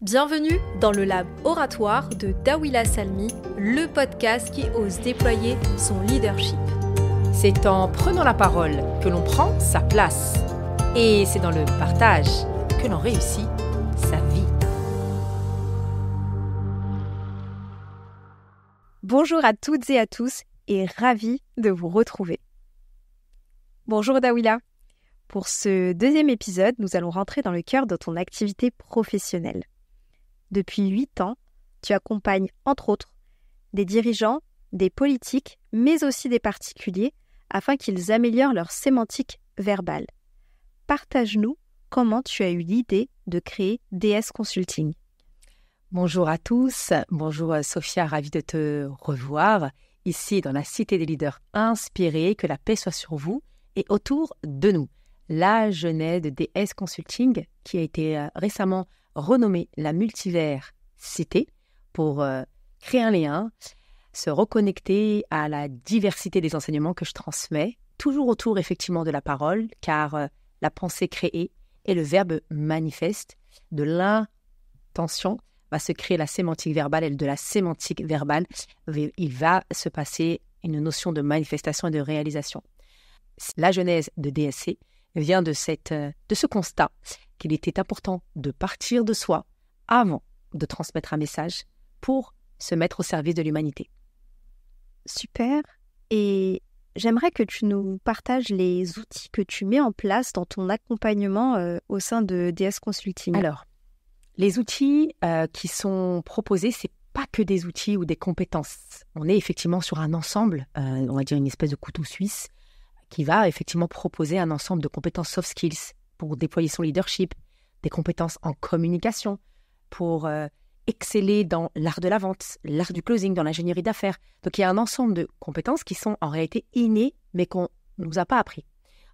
Bienvenue dans le lab oratoire de Dawila Salmi, le podcast qui ose déployer son leadership. C'est en prenant la parole que l'on prend sa place. Et c'est dans le partage que l'on réussit sa vie. Bonjour à toutes et à tous et ravi de vous retrouver. Bonjour Dawila. Pour ce deuxième épisode, nous allons rentrer dans le cœur de ton activité professionnelle. Depuis huit ans, tu accompagnes, entre autres, des dirigeants, des politiques, mais aussi des particuliers, afin qu'ils améliorent leur sémantique verbale. Partage-nous comment tu as eu l'idée de créer DS Consulting. Bonjour à tous, bonjour euh, Sophia, ravie de te revoir ici dans la Cité des leaders inspirés, que la paix soit sur vous et autour de nous. La genèse de DS Consulting qui a été euh, récemment renommer la multivers pour euh, créer un lien, se reconnecter à la diversité des enseignements que je transmets, toujours autour effectivement de la parole, car euh, la pensée créée et le verbe manifeste de l'intention va se créer la sémantique verbale et de la sémantique verbale, il va se passer une notion de manifestation et de réalisation. La genèse de DSC, vient de, cette, euh, de ce constat qu'il était important de partir de soi avant de transmettre un message pour se mettre au service de l'humanité. Super. Et j'aimerais que tu nous partages les outils que tu mets en place dans ton accompagnement euh, au sein de DS Consulting. Alors, les outils euh, qui sont proposés, c'est pas que des outils ou des compétences. On est effectivement sur un ensemble, on va dire une espèce de couteau suisse qui va effectivement proposer un ensemble de compétences soft skills pour déployer son leadership, des compétences en communication, pour euh, exceller dans l'art de la vente, l'art du closing, dans l'ingénierie d'affaires. Donc il y a un ensemble de compétences qui sont en réalité innées, mais qu'on ne nous a pas appris.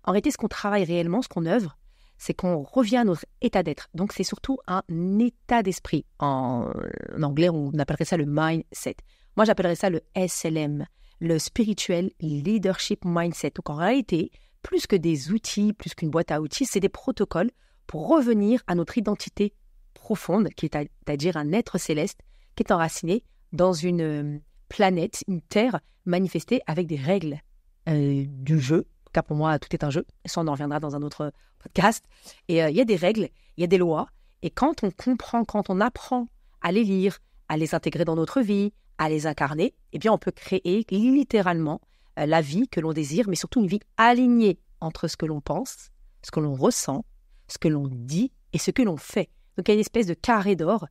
En réalité, ce qu'on travaille réellement, ce qu'on œuvre, c'est qu'on revient à notre état d'être. Donc c'est surtout un état d'esprit. En, en anglais, on appellerait ça le mindset. Moi, j'appellerais ça le SLM le spirituel leadership mindset. Donc en réalité, plus que des outils, plus qu'une boîte à outils, c'est des protocoles pour revenir à notre identité profonde, qui est à, dire un être céleste qui est enraciné dans une euh, planète, une terre manifestée avec des règles euh, du jeu. Car pour moi, tout est un jeu. Ça, on en reviendra dans un autre podcast. Et euh, il y a des règles, il y a des lois. Et quand on comprend, quand on apprend à les lire, à les intégrer dans notre vie, à les incarner, eh bien, on peut créer littéralement euh, la vie que l'on désire, mais surtout une vie alignée entre ce que l'on pense, ce que l'on ressent, ce que l'on dit et ce que l'on fait. Donc, il y a une espèce de carré d'or,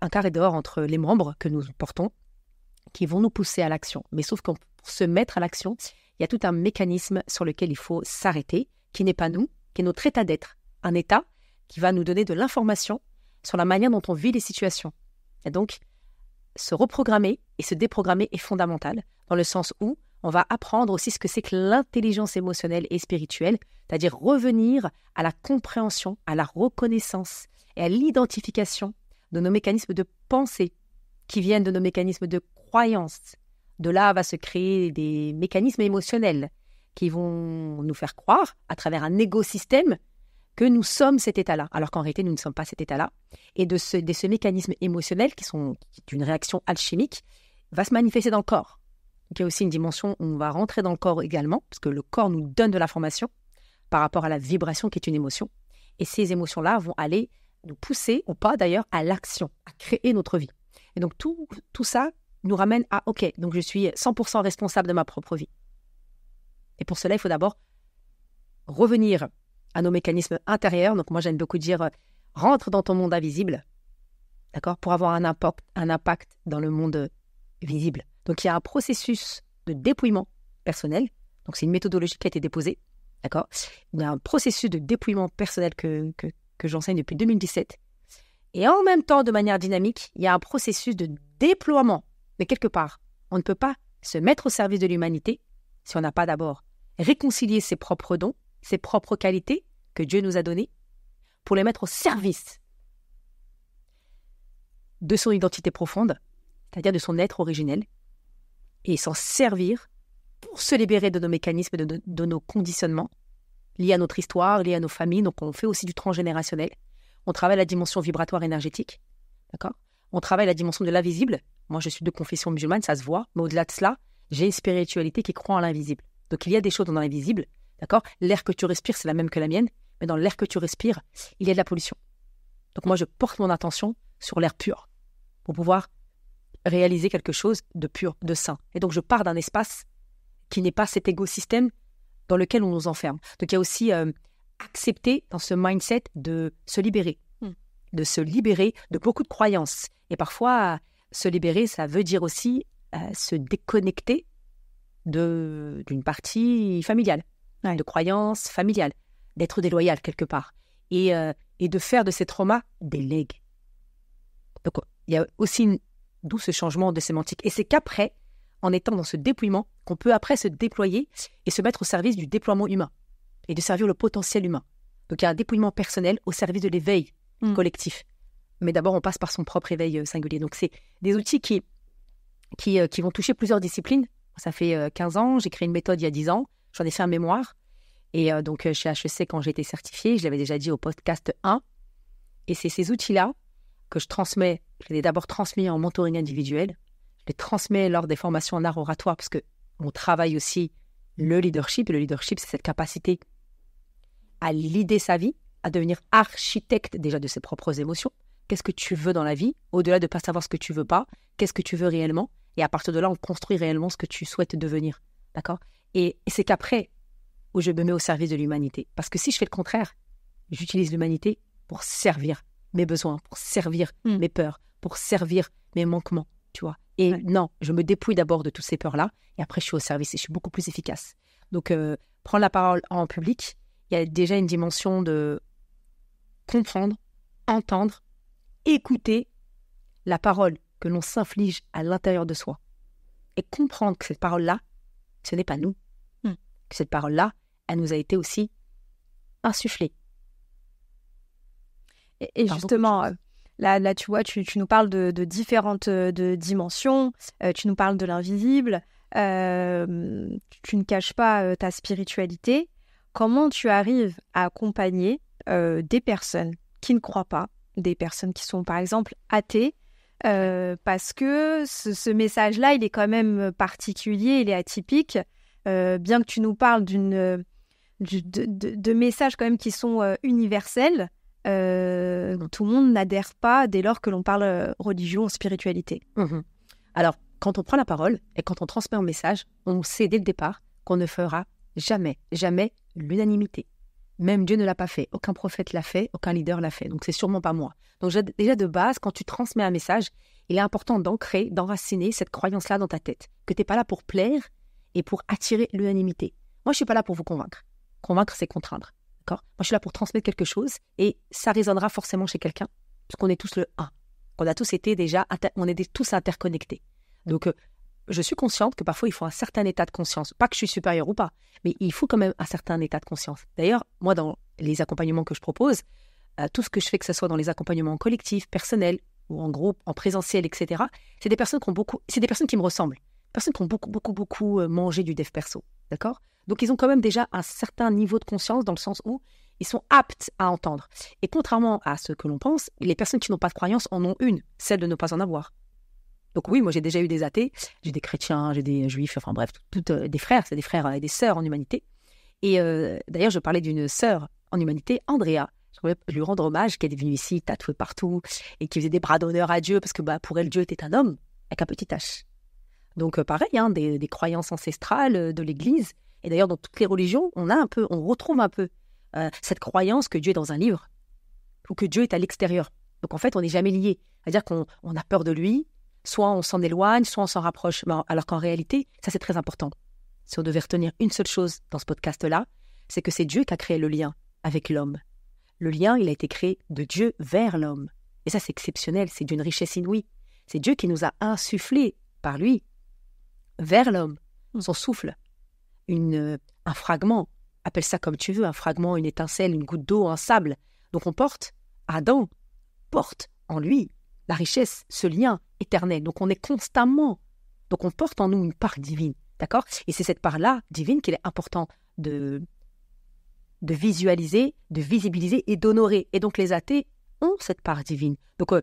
un carré d'or entre les membres que nous portons qui vont nous pousser à l'action. Mais sauf qu'on pour se mettre à l'action, il y a tout un mécanisme sur lequel il faut s'arrêter, qui n'est pas nous, qui est notre état d'être. Un état qui va nous donner de l'information sur la manière dont on vit les situations. Et donc, se reprogrammer et se déprogrammer est fondamental, dans le sens où on va apprendre aussi ce que c'est que l'intelligence émotionnelle et spirituelle, c'est-à-dire revenir à la compréhension, à la reconnaissance et à l'identification de nos mécanismes de pensée qui viennent de nos mécanismes de croyance. De là va se créer des mécanismes émotionnels qui vont nous faire croire, à travers un égo-système, que nous sommes cet état-là, alors qu'en réalité, nous ne sommes pas cet état-là. Et de ce, ce mécanisme émotionnel, qui, sont, est une réaction alchimique, va se manifester dans le corps. qui il y a aussi une dimension où on va rentrer dans le corps également, parce que le corps nous donne de l'information par rapport à la vibration qui est une émotion. Et ces émotions-là vont aller nous pousser, ou pas d'ailleurs, à l'action, à créer notre vie. Et donc tout, tout ça nous ramène à, OK, donc je suis 100% responsable de ma propre vie. Et pour cela, il faut d'abord revenir à nos mécanismes intérieurs. Donc moi, j'aime beaucoup dire, euh, rentre dans ton monde invisible, d'accord, pour avoir un impact, dans le monde euh, visible. Donc il y a un processus de dépouillement personnel. Donc c'est une méthodologie qui a été déposée, d'accord. Il y a un processus de dépouillement personnel que j'enseigne depuis 2017. Et en même temps, de manière dynamique, il y a un processus de déploiement. Mais quelque part, on ne peut pas se mettre au service de l'humanité si on n'a pas d'abord réconcilié ses propres dons, ses propres qualités, que Dieu nous a donné pour les mettre au service de son identité profonde, c'est-à-dire de son être originel, et s'en servir pour se libérer de nos mécanismes, de, nos conditionnements liés à notre histoire, liés à nos familles. Donc, on fait aussi du transgénérationnel. On travaille la dimension vibratoire énergétique, d'accord On travaille la dimension de l'invisible. Moi, je suis de confession musulmane, ça se voit. Mais au-delà de cela, j'ai une spiritualité qui croit en l'invisible. Donc, il y a des choses dans l'invisible, d'accord L'air que tu respires, c'est la même que la mienne mais dans l'air que tu respires, il y a de la pollution. Donc moi, je porte mon attention sur l'air pur pour pouvoir réaliser quelque chose de pur, de sain. Et donc je pars d'un espace qui n'est pas cet écosystème dans lequel on nous enferme. Donc il y a aussi euh, accepter dans ce mindset de se libérer, hmm. de se libérer de beaucoup de croyances. Et parfois, se libérer, ça veut dire aussi euh, se déconnecter d'une partie familiale, de croyances familiales d'être déloyal quelque part et, euh, et, de faire de ces traumas des legs. Donc il y a aussi une... d'où ce changement de sémantique. Et c'est qu'après, en étant dans ce dépouillement, qu'on peut après se déployer et se mettre au service du déploiement humain et de servir le potentiel humain. Donc il y a un dépouillement personnel au service de l'éveil mm. collectif. Mais d'abord, on passe par son propre éveil euh, singulier. Donc c'est des outils qui, qui, euh, qui vont toucher plusieurs disciplines. Ça fait 15 ans, j'ai créé une méthode il y a 10 ans, j'en ai fait un mémoire. Et euh, donc, euh, chez HEC, quand j'ai été certifiée, je l'avais déjà dit au podcast 1. Et c'est ces outils-là que je transmets. Je les ai d'abord transmis en mentoring individuel. Je les transmets lors des formations en art oratoire parce que on travaille aussi le leadership. Et le leadership, c'est cette capacité à l'idée sa vie, à devenir architecte déjà de ses propres émotions. Qu'est-ce que tu veux dans la vie Au-delà de ne pas savoir ce que tu veux pas, qu'est-ce que tu veux réellement Et à partir de là, on construit réellement ce que tu souhaites devenir. D'accord et c'est qu'après, où je me mets au service de l'humanité. Parce que si je fais le contraire, j'utilise l'humanité pour servir mes besoins, pour servir hmm. mes peurs, pour servir mes manquements, tu vois. Et non, je me dépouille d'abord de toutes ces peurs-là, et après je suis au service et je suis beaucoup plus efficace. Donc, euh, prendre la parole en public, il y a déjà une dimension de comprendre, entendre, écouter la parole que l'on s'inflige à l'intérieur de soi, et comprendre que cette parole-là, ce n'est pas nous, que cette parole-là, elle nous a été aussi insufflée. Et, justement, euh, là, tu vois, tu, tu nous parles de, différentes euh, de dimensions, euh, tu nous parles de l'invisible, tu ne caches pas ta spiritualité. Comment tu arrives à accompagner des personnes qui ne croient pas, des personnes qui sont par exemple athées, parce que ce message-là, il est quand même particulier, il est atypique. Euh, bien que tu nous parles d'une, euh, de, messages quand même qui sont euh, universels, tout le monde n'adhère pas dès lors que l'on parle religion, spiritualité. Mmh Alors, quand on prend la parole et quand on transmet un message, on sait dès le départ qu'on ne fera jamais, jamais l'unanimité. Même Dieu ne l'a pas fait, aucun prophète l'a fait, aucun leader l'a fait, donc c'est sûrement pas moi. Donc déjà de base, quand tu transmets un message, il est important d'ancrer, d'enraciner cette croyance-là dans ta tête, que tu t'es pas là pour plaire, et pour attirer l'unanimité. Moi, je suis pas là pour vous convaincre. Convaincre, c'est contraindre. D'accord Moi, je suis là pour transmettre quelque chose et ça résonnera forcément chez quelqu'un, puisqu'on est tous le 1. On a tous été déjà, on est tous interconnectés. Donc, euh, je suis consciente que parfois, il faut un certain état de conscience. Pas que je suis supérieur ou pas, mais il faut quand même un certain état de conscience. D'ailleurs, moi, dans les accompagnements que je propose, euh, tout ce que je fais, que ce soit dans les accompagnements collectifs, personnels, ou en groupe, en présentiel, etc., c'est des personnes qui beaucoup, c'est des personnes qui me ressemblent personnes qui ont beaucoup, beaucoup, beaucoup euh, mangé du dev perso, d'accord Donc, ils ont quand même déjà un certain niveau de conscience dans le sens où ils sont aptes à entendre. Et contrairement à ce que l'on pense, les personnes qui n'ont pas de croyance en ont une, celle de ne pas en avoir. Donc oui, moi j'ai déjà eu des athées, j'ai des chrétiens, j'ai des juifs, enfin bref, toutes euh, des frères, c'est des frères euh, et des sœurs en humanité. Et d'ailleurs, je parlais d'une sœur en humanité, Andrea. Je voulais lui rendre hommage, qui est venue ici, tatouée partout, et qui faisait des bras d'honneur à Dieu, parce que bah, pour elle, Dieu était un homme, avec un petit H. Donc euh, pareil, hein, des, croyances ancestrales euh, de l'Église. Et d'ailleurs, dans toutes les religions, on a un peu, on retrouve un peu euh, cette croyance que Dieu est dans un livre ou que Dieu est à l'extérieur. Donc en fait, on n'est jamais lié. C'est-à-dire qu'on a peur de lui, soit on s'en éloigne, soit on s'en rapproche. Alors qu'en réalité, ça c'est très important. Si on devait retenir une seule chose dans ce podcast-là, c'est que c'est Dieu qui a créé le lien avec l'homme. Le lien, il a été créé de Dieu vers l'homme. Et ça, c'est exceptionnel, c'est d'une richesse inouïe. C'est Dieu qui nous a insufflé, par lui, vers l'homme, hmm. son souffle, une, euh, un fragment, appelle ça comme tu veux, un fragment, une étincelle, une goutte d'eau, un sable. Donc on porte, Adam porte en lui la richesse, ce lien éternel. Donc on est constamment, donc on porte en nous une part divine, d'accord Et c'est cette part-là divine qu'il est important de, de visualiser, de visibiliser et d'honorer. Et donc les athées ont cette part divine. Donc euh,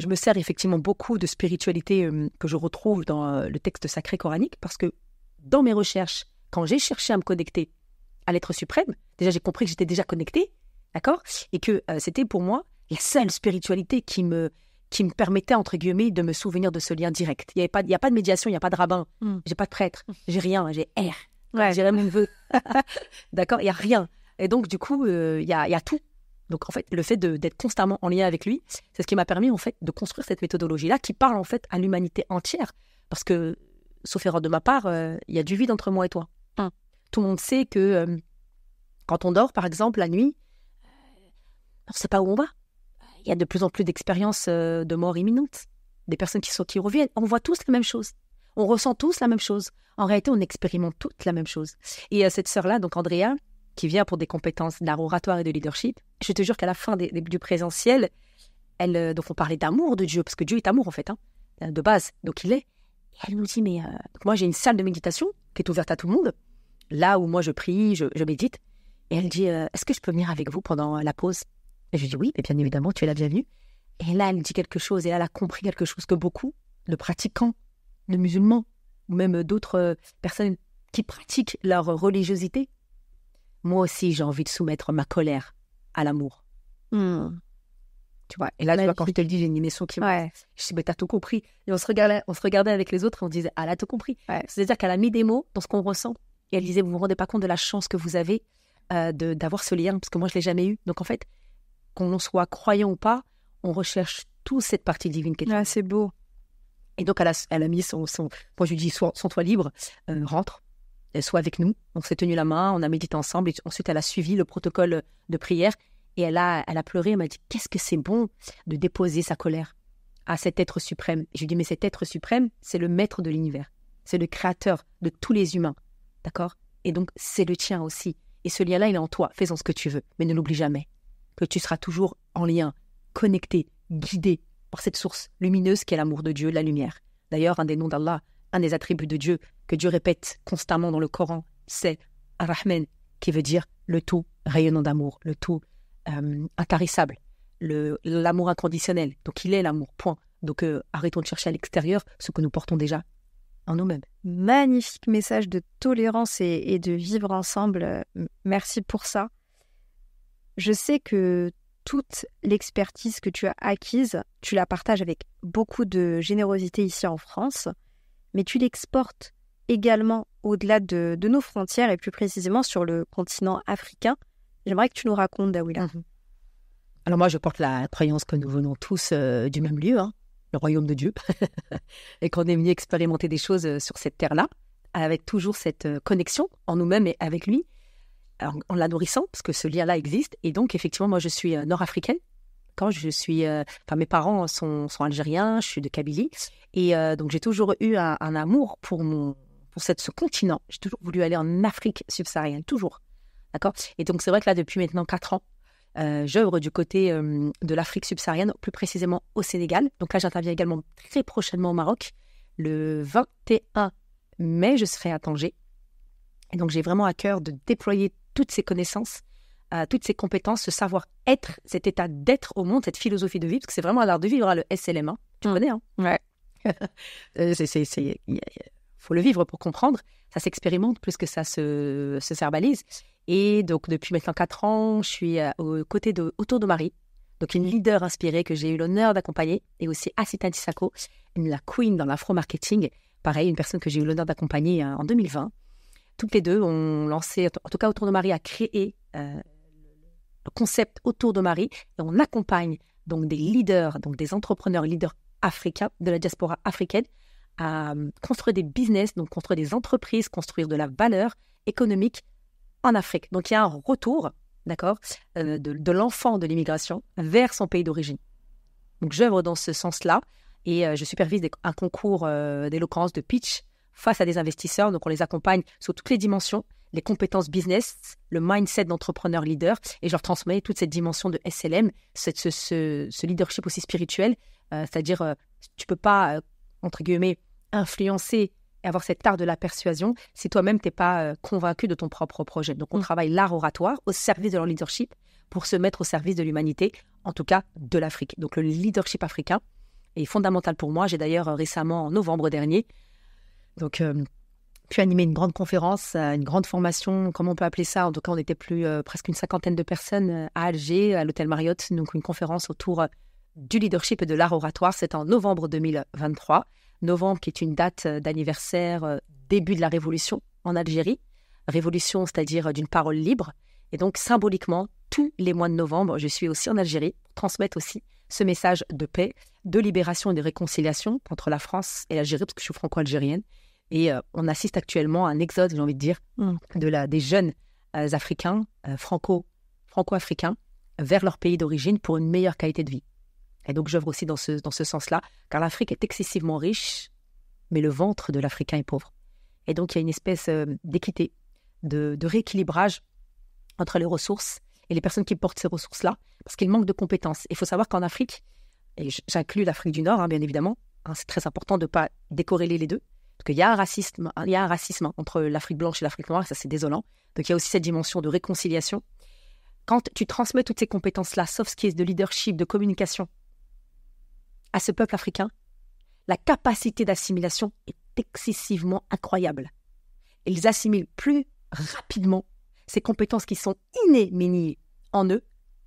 je me sers effectivement beaucoup de spiritualité euh, que je retrouve dans euh, le texte sacré coranique parce que dans mes recherches, quand j'ai cherché à me connecter à l'être suprême, déjà j'ai compris que j'étais déjà connecté d'accord Et que euh, c'était pour moi la seule spiritualité qui me qui me permettait entre guillemets de me souvenir de ce lien direct. Il n'y a pas de médiation, il n'y a pas de rabbin, hmm. j'ai pas de prêtre, hmm. j'ai rien, j'ai air, j'ai rien mon neveu. d'accord, il y a rien. Et donc du coup, il y a, y a tout donc en fait, le fait d'être constamment en lien avec lui, c'est ce qui m'a permis en fait de construire cette méthodologie-là qui parle en fait à l'humanité entière. Parce que, sauf erreur de ma part, euh, il y a du vide entre moi et toi. Hum. Tout le monde sait que euh, quand on dort, par exemple, la nuit, euh, on ne sait pas où on va. Il y a de plus en plus d'expériences de mort imminente, des personnes qui, sont, qui reviennent. On voit tous la même chose. On ressent tous la même chose. En réalité, on expérimente toutes la même chose. Et cette sœur-là, donc Andrea, qui vient pour des compétences d'art oratoire et de leadership. Je te jure qu'à la fin du présentiel, elle, euh, donc on parlait d'amour de Dieu, parce que Dieu est amour en fait, hein, euh, de base, donc il est. elle nous dit, mais euh, moi j'ai une salle de méditation qui est ouverte à tout le monde, là où moi je prie, je, médite. Et elle dit, est-ce que je peux venir avec vous pendant la pause Et je dis oui, mais bien évidemment, tu es la bienvenue. Et là, elle dit quelque chose, et elle a compris quelque chose que beaucoup de pratiquants, de musulmans, ou même d'autres personnes qui pratiquent leur religiosité, moi aussi, j'ai envie de soumettre ma colère à l'amour. Hmm. Tu vois, et là, quand je te le dis, j'ai une émission qui ouais. Je dis, mais t'as tout compris. Et on se, regardait, on se regardait avec les autres et on disait, ah, elle a tout compris. C'est-à-dire qu'elle a mis des mots dans ce qu'on ressent. Et elle disait, vous vous rendez pas compte de la chance que vous avez euh, d'avoir ce lien, parce que moi, je l'ai jamais eu. Donc, en fait, qu'on soit croyant ou pas, on recherche toute cette partie divine qui est. Ah, c'est beau. Et donc, elle a, elle a mis son, Moi, je lui dis, sois, toi libre, euh, rentre, elle euh, soit avec nous. On s'est tenu la main, on a médité ensemble. Et ensuite, elle a suivi le protocole de prière et elle a, elle a pleuré. Elle m'a dit Qu'est-ce que c'est bon de déposer sa colère à cet être suprême. Et je lui dis Mais cet être suprême, c'est le maître de l'univers. C'est le créateur de tous les humains. D'accord Et donc, c'est le tien aussi. Et ce lien-là, il est en toi. Fais-en ce que tu veux. Mais ne l'oublie jamais que tu seras toujours en lien, connecté, guidé par cette source lumineuse qui est l'amour de Dieu, la lumière. D'ailleurs, un des noms d'Allah, un des attributs de Dieu que Dieu répète constamment dans le Coran, c'est Ar-Rahman, qui veut dire le tout rayonnant d'amour, le tout euh, intarissable, l'amour inconditionnel. Donc il est l'amour, point. Donc euh, arrêtons de chercher à l'extérieur ce que nous portons déjà en nous-mêmes. Magnifique message de tolérance et, de vivre ensemble. Euh, merci pour ça. Je sais que toute l'expertise que tu as acquise, tu la partages avec beaucoup de générosité ici en France mais tu l'exportes également au-delà de, nos frontières et plus précisément sur le continent africain. J'aimerais que tu nous racontes, Dawila. Mhm. Alors moi, je porte la croyance que nous venons tous euh, du même lieu, hein, le royaume de Dieu, et qu'on est venu expérimenter des choses euh, sur cette terre-là, avec toujours cette euh, connexion en nous-mêmes et avec lui, en, en, la nourrissant, parce que ce lien-là existe. Et donc, effectivement, moi, je suis nord-africaine, quand je suis, euh, enfin mes parents sont, algériens, je suis de Kabylie, et euh, donc j'ai toujours eu un, amour pour mon, pour cette, ce continent. J'ai toujours voulu aller en Afrique subsaharienne, toujours. D'accord Et donc, c'est vrai que là, depuis maintenant 4 ans, euh, j'œuvre du côté euh, de l'Afrique subsaharienne, plus précisément au Sénégal. Donc là, j'interviens également très prochainement au Maroc. Le 21 mai, je serai à Tanger. Et donc, j'ai vraiment à cœur de déployer toutes ces connaissances toutes ces compétences, ce savoir-être, cet état d'être au monde, cette philosophie de vie, parce que c'est vraiment l'art de vivre, hein, le SLM. 1 hein. Tu mm. connais, hein Ouais. Euh, c'est, faut le vivre pour comprendre. Ça s'expérimente plus que ça se, se verbalise. Et donc, depuis maintenant 4 ans, je suis euh, aux côtés de Autour de Marie, donc une leader inspirée que j'ai eu l'honneur d'accompagner, et aussi Asita Disako, la queen dans l'afro-marketing. Pareil, une personne que j'ai eu l'honneur d'accompagner euh, en 2020. Toutes les deux ont lancé, en tout cas Autour de Marie a créé concept autour de Marie et on accompagne donc des leaders, donc des entrepreneurs leaders africains de la diaspora africaine à euh, construire des business, donc construire des entreprises, construire de la valeur économique en Afrique. Donc il y a un retour, d'accord, euh, de, l'enfant de l'immigration vers son pays d'origine. Donc j'œuvre dans ce sens-là et euh, je supervise un concours d'éloquence, de pitch face à des investisseurs. Donc on les accompagne sur toutes les dimensions les compétences business, le mindset d'entrepreneur leader, et je leur transmets toute cette dimension de SLM, ce, leadership aussi spirituel, euh, c'est-à-dire euh, tu peux pas, euh, entre guillemets, influencer et avoir cette art de la persuasion si toi-même t'es pas convaincu de ton propre projet. Donc on mm. travaille l'art oratoire au service de leur leadership pour se mettre au service de l'humanité, en tout cas de l'Afrique. Donc le leadership africain est fondamental pour moi. J'ai d'ailleurs récemment, en novembre dernier, donc pu animer une grande conférence, euh, une grande formation, comment on peut appeler ça En tout cas, on était plus euh, presque une cinquantaine de personnes euh, à Alger, à l'hôtel Marriott, donc une conférence autour du leadership et de l'art oratoire. C'est en novembre 2023. Novembre qui est une date d'anniversaire début de la révolution en Algérie. Révolution, c'est-à-dire d'une parole libre. Et donc, symboliquement, tous les mois de novembre, je suis aussi en Algérie transmettre aussi ce message de paix, de libération et de réconciliation entre la France et l'Algérie, parce que je suis franco-algérienne, et euh, on assiste actuellement à un exode, j'ai envie de dire, mmh. de la, des jeunes euh, Africains, euh, franco, franco-africains, vers leur pays d'origine pour une meilleure qualité de vie. Et donc j'œuvre aussi dans ce, dans ce sens-là, car l'Afrique est excessivement riche, mais le ventre de l'Africain est pauvre. Et donc il y a une espèce d'équité, de, rééquilibrage entre les ressources et les personnes qui portent ces ressources-là, parce qu'il manque de compétences. Il faut savoir qu'en Afrique, et j'inclus l'Afrique du Nord, hein, bien évidemment, hein, c'est très important de ne pas décorréler les deux, parce qu'il y a un racisme, il y a un racisme entre l'Afrique blanche et l'Afrique noire, et ça c'est désolant. Donc il y a aussi cette dimension de réconciliation. Quand tu transmets toutes ces compétences-là, sauf ce qui est de leadership, de communication, à ce peuple africain, la capacité d'assimilation est excessivement incroyable. Ils assimilent plus rapidement ces compétences qui sont innées en eux.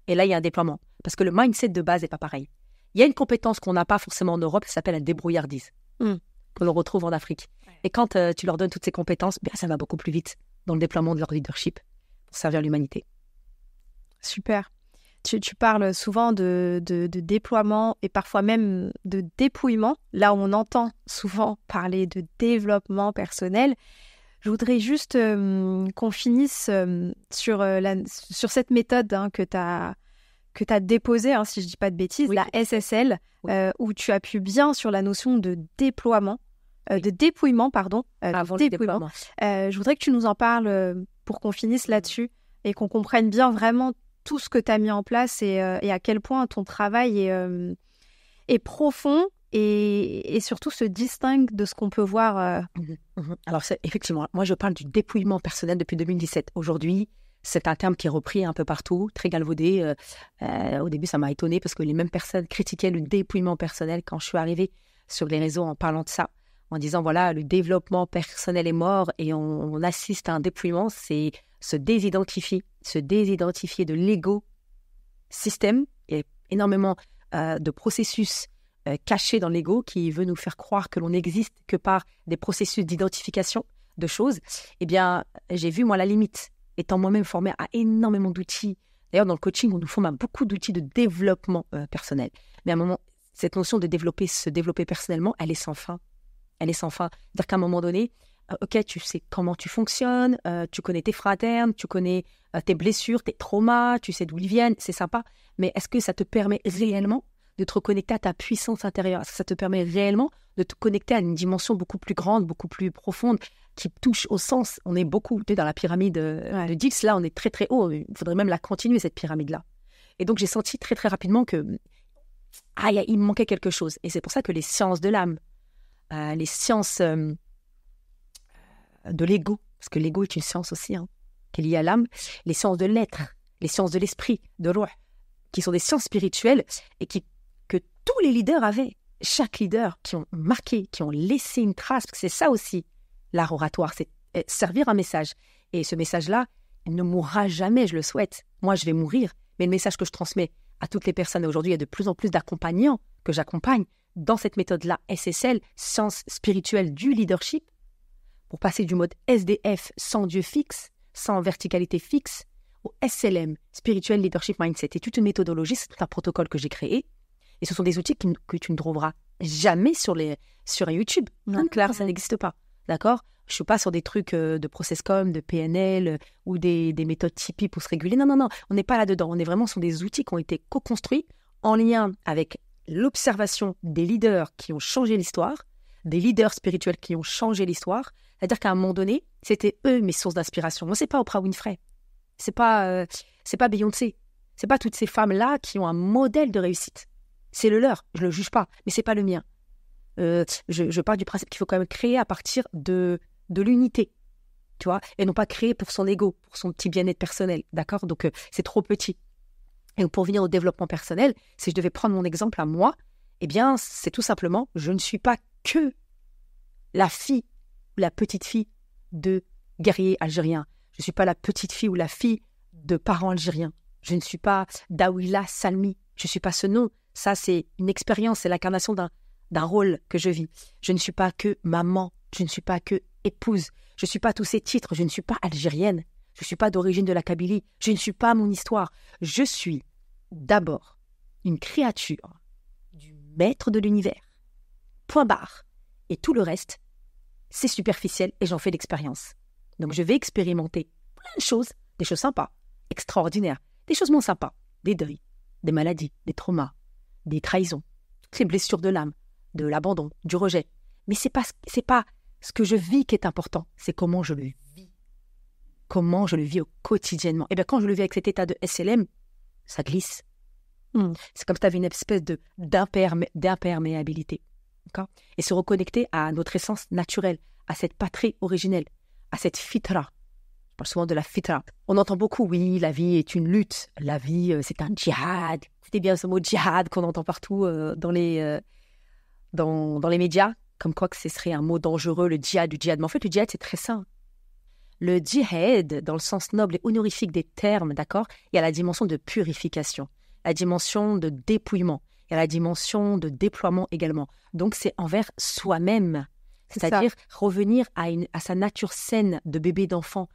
Et là, il y a un déploiement. Parce que le mindset de base n'est pas pareil. Il y a une compétence qu'on n'a pas forcément en Europe, ça s'appelle la débrouillardise. Hmm qu'on l'on retrouve en Afrique. Et quand euh, tu leur donnes toutes ces compétences, bien, ça va beaucoup plus vite dans le déploiement de leur leadership pour servir l'humanité. Super. Tu, parles souvent de, déploiement et parfois même de dépouillement, là où on entend souvent parler de développement personnel. Je voudrais juste euh, qu'on finisse euh, sur, cette méthode hein, que tu as que tu as déposé, hein, si je ne dis pas de bêtises, la SSL, euh, où tu appuies bien sur la notion de déploiement, euh, de dépouillement, pardon. Euh, Avant je voudrais que tu nous en parles pour qu'on finisse là-dessus et qu'on comprenne bien vraiment tout ce que tu as mis en place et, à quel point ton travail est, profond et, et, surtout se distingue de ce qu'on peut voir. Mmh mmh Alors, effectivement, moi je parle du dépouillement personnel depuis 2017. Aujourd'hui, c'est un terme qui est repris un peu partout, très galvaudé. Euh, euh, au début, ça m'a étonné parce que les mêmes personnes critiquaient le dépouillement personnel quand je suis arrivée sur les réseaux en parlant de ça, en disant voilà, le développement personnel est mort et on, assiste à un dépouillement. C'est se désidentifier, se désidentifier de l'ego système. Il y a énormément euh, de processus cachés dans l'ego qui veut nous faire croire que l'on n'existe que par des processus d'identification de choses. Eh bien, j'ai vu moi la limite étant moi-même formé à énormément d'outils. D'ailleurs, dans le coaching, on nous forme à beaucoup d'outils de développement euh, personnel. Mais à un moment, cette notion de développer, se développer personnellement, elle est sans fin. Elle est sans fin. C'est-à-dire qu'à un moment donné, euh, ok, tu sais comment tu fonctionnes, euh, tu connais tes fraternes, tu connais tes blessures, tes traumas, tu sais d'où ils viennent, c'est sympa. Mais est-ce que ça te permet réellement de te reconnecter à ta puissance intérieure Est-ce que ça te permet réellement de te connecter à une dimension beaucoup plus grande, beaucoup plus profonde qui touche au sens. On est beaucoup es dans la pyramide euh, ouais. de Dix. Là, on est très très haut. Il faudrait même la continuer cette pyramide là. Et donc j'ai senti très très rapidement que ah, il me manquait quelque chose. Et c'est pour ça que les sciences de l'âme, euh, les sciences euh, de l'ego, parce que l'ego est une science aussi, hein, qui est liée à l'âme, les sciences de l'être, les sciences de l'esprit, de roi, qui sont des sciences spirituelles et qui, que tous les leaders avaient. Chaque leader qui ont marqué, qui ont laissé une trace, c'est ça aussi l'art oratoire, c'est eh, servir un message. Et ce message-là, il ne mourra jamais, je le souhaite. Moi, je vais mourir, mais le message que je transmets à toutes les personnes aujourd'hui, il y a de plus en plus d'accompagnants que j'accompagne dans cette méthode-là, SSL, sens spirituel du leadership, pour passer du mode SDF, sans Dieu fixe, sans verticalité fixe, au SLM, Spiritual Leadership Mindset. C'est toute une méthodologie, c'est un protocole que j'ai créé. Et ce sont des outils que tu ne trouveras jamais sur, les, sur YouTube. Non, clair, ça n'existe pas. D'accord Je suis pas sur des trucs euh, de process com, de PNL euh, ou des, méthodes typiques pour se réguler. Non, non, non. On n'est pas là-dedans. On est vraiment sur des outils qui ont été co-construits en lien avec l'observation des leaders qui ont changé l'histoire, des leaders spirituels qui ont changé l'histoire. C'est-à-dire qu'à un moment donné, c'était eux mes sources d'inspiration. Moi, c'est pas Oprah Winfrey. C'est pas, euh, c'est pas Beyoncé. C'est pas toutes ces femmes-là qui ont un modèle de réussite. C'est le leur. Je ne le juge pas, mais c'est pas le mien. Euh, je, parle du principe qu'il faut quand même créer à partir de, de l'unité, tu vois, et non pas créer pour son ego, pour son petit bien-être personnel, d'accord Donc, euh, c'est trop petit. Et pour venir au développement personnel, si je devais prendre mon exemple à moi, eh bien, c'est tout simplement, je ne suis pas que la fille ou la petite fille de guerriers algérien. Je ne suis pas la petite fille ou la fille de parents algériens. Je ne suis pas Dawila Salmi. Je ne suis pas ce nom. Ça, c'est une expérience, c'est l'incarnation d'un d'un rôle que je vis. Je ne suis pas que maman, je ne suis pas que épouse, je ne suis pas tous ces titres, je ne suis pas algérienne, je ne suis pas d'origine de la Kabylie, je ne suis pas mon histoire. Je suis d'abord une créature du maître de l'univers. Point barre. Et tout le reste, c'est superficiel et j'en fais l'expérience. Donc je vais expérimenter plein de choses, des choses sympas, extraordinaires, des choses moins sympas, des deuils, des maladies, des traumas, des trahisons, toutes les blessures de l'âme, de l'abandon, du rejet. Mais c'est pas c'est pas ce que je vis qui est important, c'est comment je le vis. Comment je le vis au quotidiennement. Et eh bien quand je le vis avec cet état de SLM, ça glisse. Mm. C'est comme si tu avais une espèce de d'imperméabilité. Et se reconnecter à notre essence naturelle, à cette patrie originelle, à cette fitra. Je parle souvent de la fitra. On entend beaucoup, oui, la vie est une lutte, la vie, euh, c'est un djihad. Écoutez bien ce mot djihad qu'on entend partout euh, dans les euh, dans, les médias, comme quoi que ce serait un mot dangereux, le djihad, du djihad. Mais en fait, le djihad, c'est très sain. Le djihad, dans le sens noble et honorifique des termes, d'accord, il y a la dimension de purification, la dimension de dépouillement, il y a la dimension de déploiement également. Donc, c'est envers soi-même. C'est-à-dire revenir à sa nature saine de bébé d'enfant,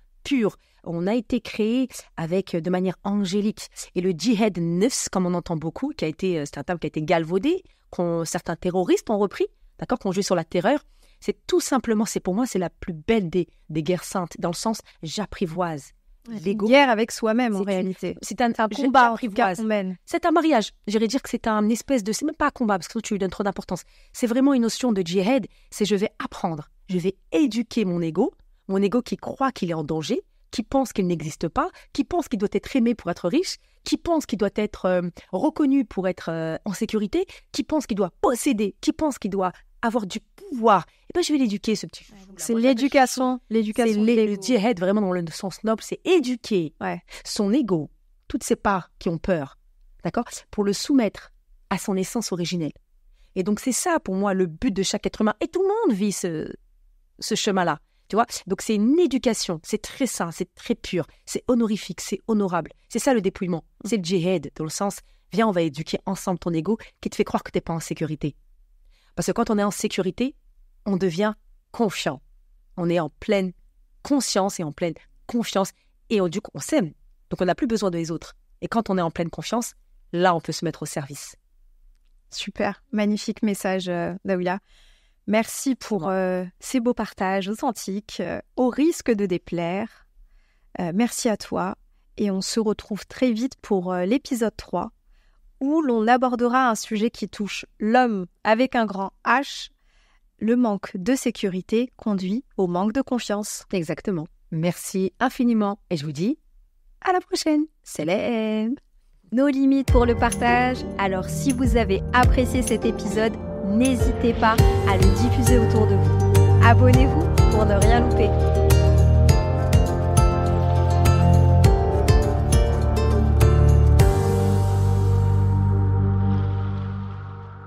on a été créé avec de manière angélique. Et le djihad nefs, comme on entend beaucoup, qui a été, euh, c'est un terme qui a été galvaudé, qu'on certains terroristes ont repris, d'accord, qu'on joue sur la terreur. C'est tout simplement, c'est pour moi, c'est la plus belle des, des guerres saintes, dans le sens j'apprivoise. L'ego. Guerre avec soi-même en réalité. C'est un, combat qu'on mène. C'est un mariage. J'irais dire que c'est un espèce de. C'est même pas un combat parce que tu lui donnes trop d'importance. C'est vraiment une notion de jihad. C'est je vais apprendre, je vais éduquer mon ego mon ego qui croit qu'il est en danger, qui pense qu'il n'existe pas, qui pense qu'il doit être aimé pour être riche, qui pense qu'il doit être euh, reconnu pour être euh, en sécurité, qui pense qu'il doit posséder, qui pense qu'il doit avoir du pouvoir. Et eh ben je vais l'éduquer ce petit. c'est l'éducation, l'éducation. C'est le vraiment dans le sens noble, c'est éduquer son ego, toutes ses parts qui ont peur, d'accord, pour le soumettre à son essence originelle. Et donc c'est ça pour moi le but de chaque être humain. Et tout le monde vit ce chemin-là. Donc c'est une éducation, c'est très sain, c'est très pur, c'est honorifique, c'est honorable. C'est ça le dépouillement. Mm. C'est le jihad, dans le sens, viens, on va éduquer ensemble ton ego qui te fait croire que t'es pas en sécurité. Parce que quand on est en sécurité, on devient confiant. On est en pleine conscience et en pleine confiance. Et on, du coup, on s'aime. Donc on n'a plus besoin de les autres. Et quand on est en pleine confiance, là, on peut se mettre au service. Super, magnifique message, euh, Daouila. Merci pour euh, ces beaux partages authentiques, euh, au risque de déplaire. Euh, merci à toi et on se retrouve très vite pour l'épisode 3 où l'on abordera un sujet qui touche l'homme avec un grand H. Le manque de sécurité conduit au manque de confiance. Exactement. Merci infiniment et je vous dis à la prochaine. Célèbre. Nos limites pour le partage. Alors si vous avez apprécié cet épisode, n'hésitez pas à le diffuser autour de vous. Abonnez-vous pour ne rien louper.